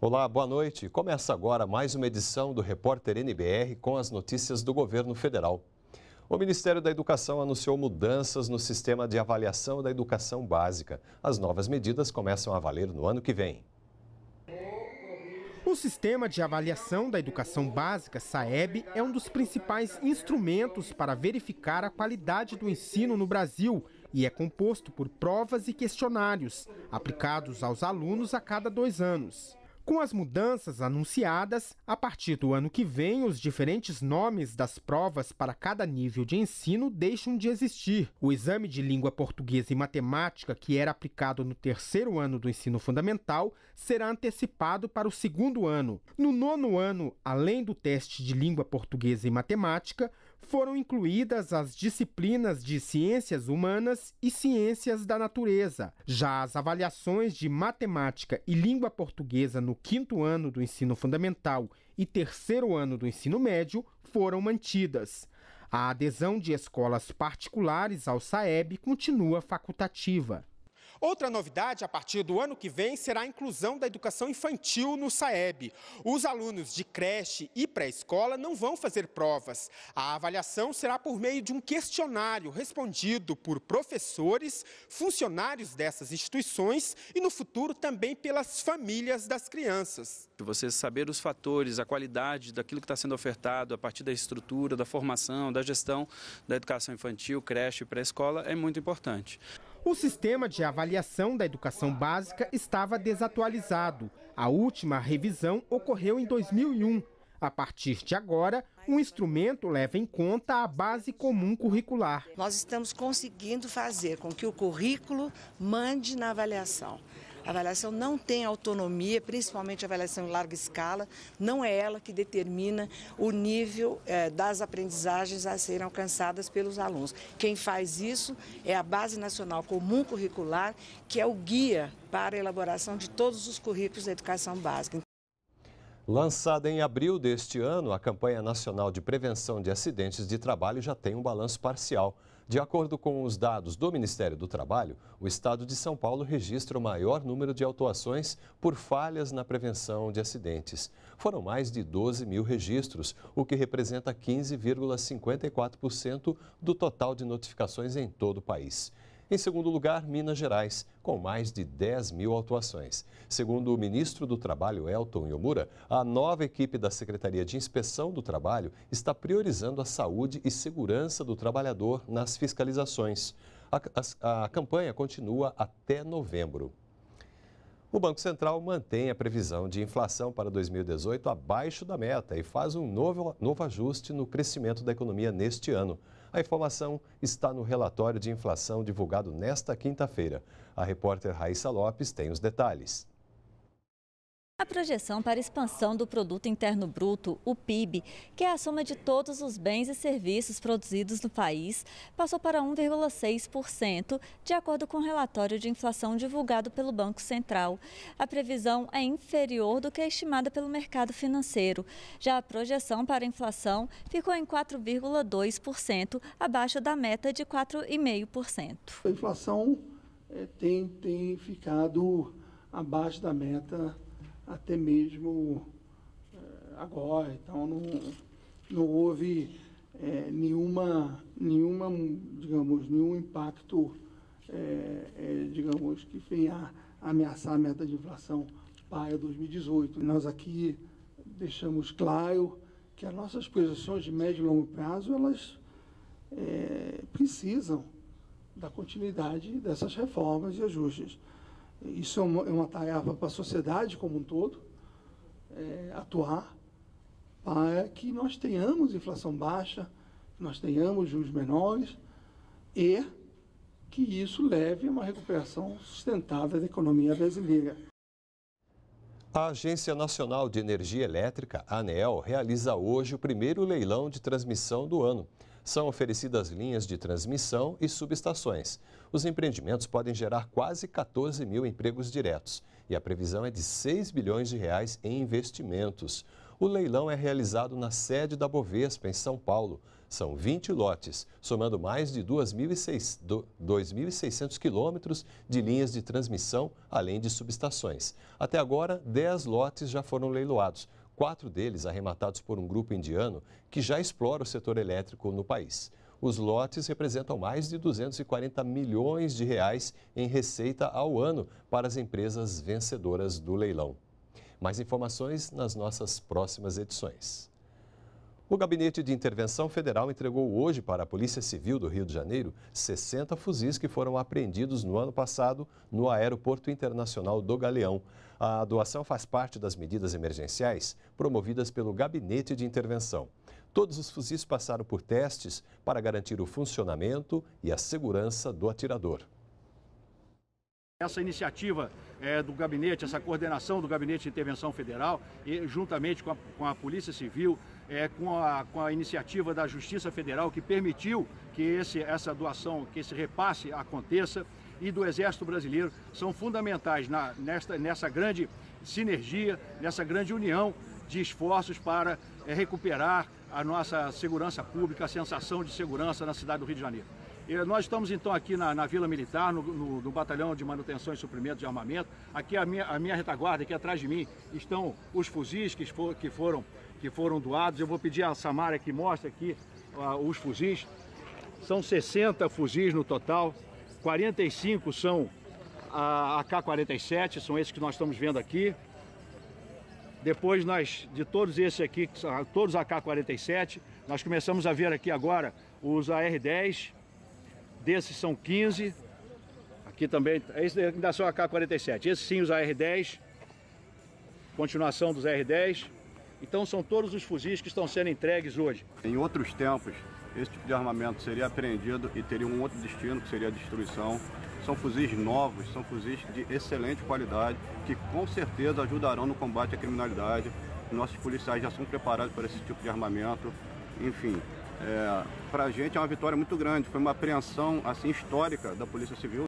Olá, boa noite. Começa agora mais uma edição do Repórter NBR com as notícias do governo federal. O Ministério da Educação anunciou mudanças no sistema de avaliação da educação básica. As novas medidas começam a valer no ano que vem. O Sistema de Avaliação da Educação Básica, SAEB, é um dos principais instrumentos para verificar a qualidade do ensino no Brasil e é composto por provas e questionários aplicados aos alunos a cada dois anos. Com as mudanças anunciadas, a partir do ano que vem, os diferentes nomes das provas para cada nível de ensino deixam de existir. O exame de língua portuguesa e matemática, que era aplicado no terceiro ano do ensino fundamental, será antecipado para o segundo ano. No nono ano, além do teste de língua portuguesa e matemática, foram incluídas as disciplinas de ciências humanas e ciências da natureza. Já as avaliações de matemática e língua portuguesa no quinto ano do ensino fundamental e terceiro ano do ensino médio foram mantidas. A adesão de escolas particulares ao SAEB continua facultativa. Outra novidade, a partir do ano que vem, será a inclusão da educação infantil no SAEB. Os alunos de creche e pré-escola não vão fazer provas. A avaliação será por meio de um questionário respondido por professores, funcionários dessas instituições e, no futuro, também pelas famílias das crianças. Você saber os fatores, a qualidade daquilo que está sendo ofertado a partir da estrutura, da formação, da gestão da educação infantil, creche e pré-escola é muito importante. O sistema de avaliação da educação básica estava desatualizado. A última revisão ocorreu em 2001. A partir de agora, um instrumento leva em conta a base comum curricular. Nós estamos conseguindo fazer com que o currículo mande na avaliação. A avaliação não tem autonomia, principalmente a avaliação em larga escala, não é ela que determina o nível eh, das aprendizagens a serem alcançadas pelos alunos. Quem faz isso é a Base Nacional Comum Curricular, que é o guia para a elaboração de todos os currículos da educação básica. Lançada em abril deste ano, a campanha nacional de prevenção de acidentes de trabalho já tem um balanço parcial. De acordo com os dados do Ministério do Trabalho, o estado de São Paulo registra o maior número de autuações por falhas na prevenção de acidentes. Foram mais de 12 mil registros, o que representa 15,54% do total de notificações em todo o país. Em segundo lugar, Minas Gerais, com mais de 10 mil atuações. Segundo o ministro do Trabalho, Elton Yomura, a nova equipe da Secretaria de Inspeção do Trabalho está priorizando a saúde e segurança do trabalhador nas fiscalizações. A, a, a campanha continua até novembro. O Banco Central mantém a previsão de inflação para 2018 abaixo da meta e faz um novo, novo ajuste no crescimento da economia neste ano. A informação está no relatório de inflação divulgado nesta quinta-feira. A repórter Raíssa Lopes tem os detalhes. A projeção para a expansão do Produto Interno Bruto, o PIB, que é a soma de todos os bens e serviços produzidos no país, passou para 1,6%, de acordo com o relatório de inflação divulgado pelo Banco Central. A previsão é inferior do que a estimada pelo mercado financeiro. Já a projeção para a inflação ficou em 4,2%, abaixo da meta de 4,5%. A inflação é, tem, tem ficado abaixo da meta até mesmo eh, agora. Então não, não houve é, nenhuma, nenhuma, digamos, nenhum impacto, é, é, digamos, que venha ameaçar a meta de inflação para 2018. Nós aqui deixamos claro que as nossas posições de médio e longo prazo, elas precisam da continuidade dessas reformas e ajustes. Isso é uma, é uma tarefa para a sociedade como um todo, é, atuar para que nós tenhamos inflação baixa, que nós tenhamos juros menores e que isso leve a uma recuperação sustentada da economia brasileira. A Agência Nacional de Energia Elétrica, ANEEL, realiza hoje o primeiro leilão de transmissão do ano são oferecidas linhas de transmissão e subestações. Os empreendimentos podem gerar quase 14 mil empregos diretos e a previsão é de 6 bilhões de reais em investimentos. O leilão é realizado na sede da Bovespa, em São Paulo. São 20 lotes, somando mais de 2.600 quilômetros de linhas de transmissão, além de subestações. Até agora, 10 lotes já foram leiloados, quatro deles arrematados por um grupo indiano que já explora o setor elétrico no país. Os lotes representam mais de 240 milhões de reais em receita ao ano para as empresas vencedoras do leilão. Mais informações nas nossas próximas edições. O Gabinete de Intervenção Federal entregou hoje para a Polícia Civil do Rio de Janeiro 60 fuzis que foram apreendidos no ano passado no Aeroporto Internacional do Galeão. A doação faz parte das medidas emergenciais promovidas pelo Gabinete de Intervenção. Todos os fuzis passaram por testes para garantir o funcionamento e a segurança do atirador. Essa iniciativa é, do gabinete, essa coordenação do Gabinete de Intervenção Federal, e, juntamente com a, com a Polícia Civil, é, com, a, com a iniciativa da Justiça Federal que permitiu que esse, essa doação, que esse repasse aconteça e do Exército Brasileiro são fundamentais na, nesta, nessa grande sinergia, nessa grande união de esforços para é, recuperar a nossa segurança pública, a sensação de segurança na cidade do Rio de Janeiro. nós estamos então aqui na, na Vila Militar, no, no, no, Batalhão de Manutenção e Suprimento de Armamento. Aqui a minha, a minha retaguarda, aqui atrás de mim, estão os fuzis que, for, que foram que foram doados. Eu vou pedir a Samara que mostre aqui uh, os fuzis. São 60 fuzis no total, 45 são AK-47, são esses que nós estamos vendo aqui. Depois nós, de todos esses aqui, todos AK-47, nós começamos a ver aqui agora os AR-10, desses são 15, aqui também, esse ainda são AK-47, esses sim os AR-10, continuação dos AR-10, então são todos os fuzis que estão sendo entregues hoje. Em outros tempos, esse tipo de armamento seria apreendido e teria um outro destino, que seria a destruição. São fuzis novos, são fuzis de excelente qualidade, que com certeza ajudarão no combate à criminalidade. Nossos policiais já são preparados para esse tipo de armamento. Enfim, é, para a gente é uma vitória muito grande. Foi uma apreensão assim histórica da Polícia Civil.